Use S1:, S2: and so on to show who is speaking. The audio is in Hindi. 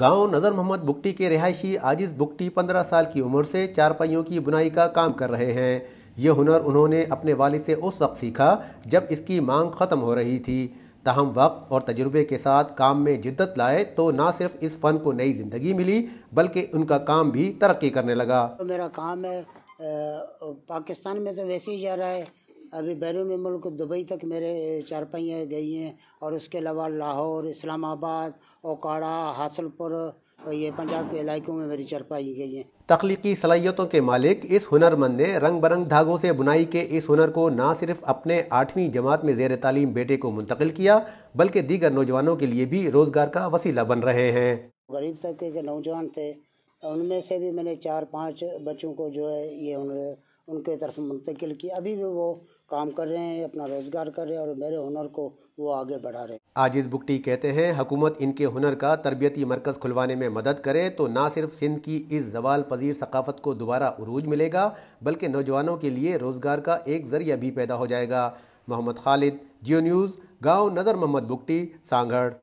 S1: गांव नज़र मोहम्मद बुकटी के रिहायशी आजिज बुकटी पंद्रह साल की उम्र से चारपाइयों की बुनाई का काम कर रहे हैं ये हुनर उन्होंने अपने वालिद से उस वक्त सीखा जब इसकी मांग ख़त्म हो रही थी तहम वक्त और तजुर्बे के साथ काम में जिद्दत लाए तो ना सिर्फ इस फ़न को नई ज़िंदगी मिली बल्कि उनका काम भी तरक्की करने लगा
S2: तो मेरा काम है पाकिस्तान में तो वैसे ही जा रहा है अभी बैरून मुल्क दुबई तक मेरे चारपाइयाँ गई हैं और उसके अलावा लाहौर इस्लामाबाद ओकाड़ा हासलपुर और ये पंजाब के इलाकों में मेरी चरपाई गई है
S1: तख्लीकी सलाहियतों के मालिक इस हुनरमंद ने रंग बरंग धागों से बुनाई के इस हुनर को ना सिर्फ अपने आठवीं जमात में जेर तालीम बेटे को मुंतकिल किया बल्कि दीगर नौजवानों के लिए भी रोज़गार का वसीला बन रहे हैं
S2: गरीब तबके के नौजवान थे उनमें से भी मैंने चार पाँच बच्चों को जो है ये हुनर उनके तरफ मुंतकिल की अभी भी वो काम कर रहे हैं अपना रोज़गार कर रहे हैं और मेरे हुनर को वो आगे बढ़ा रहे हैं
S1: आजिद बुकटी कहते हैं हुकूमत इनके हुनर का तरबियती मरकज़ खुलवाने में मदद करे तो ना सिर्फ सिंध की इस जवाल पजीर सकाफ़त को दोबारा उरूज मिलेगा बल्कि नौजवानों के लिए रोज़गार का एक ज़रिया भी पैदा हो जाएगा मोहम्मद खालिद जियो न्यूज़ गाँव नज़र मोहम्मद बुकटी सांगढ़